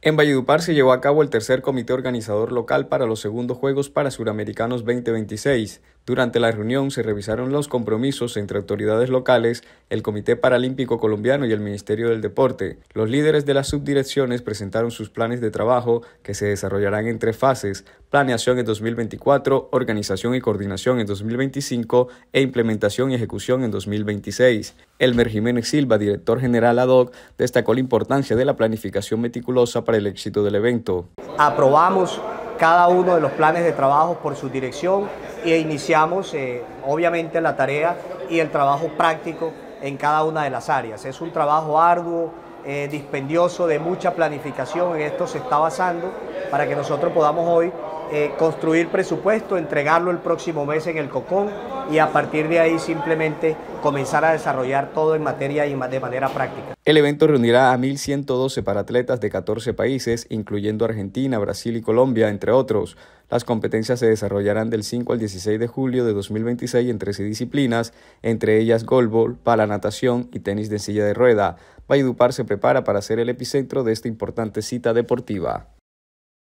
En Valledupar se llevó a cabo el tercer comité organizador local para los segundos Juegos para Suramericanos 2026. Durante la reunión se revisaron los compromisos entre autoridades locales, el Comité Paralímpico Colombiano y el Ministerio del Deporte. Los líderes de las subdirecciones presentaron sus planes de trabajo que se desarrollarán en tres fases planeación en 2024, organización y coordinación en 2025 e implementación y ejecución en 2026. Elmer Jiménez Silva, director general ad hoc, destacó la importancia de la planificación meticulosa para el éxito del evento. Aprobamos cada uno de los planes de trabajo por su dirección e iniciamos eh, obviamente la tarea y el trabajo práctico en cada una de las áreas. Es un trabajo arduo, eh, dispendioso, de mucha planificación, en esto se está basando para que nosotros podamos hoy eh, construir presupuesto, entregarlo el próximo mes en el Cocón y a partir de ahí simplemente comenzar a desarrollar todo en materia y de manera práctica. El evento reunirá a 1.112 paratletas de 14 países, incluyendo Argentina, Brasil y Colombia, entre otros. Las competencias se desarrollarán del 5 al 16 de julio de 2026 en 13 disciplinas, entre ellas golbol, pala natación y tenis de silla de rueda. Valledupar se prepara para ser el epicentro de esta importante cita deportiva.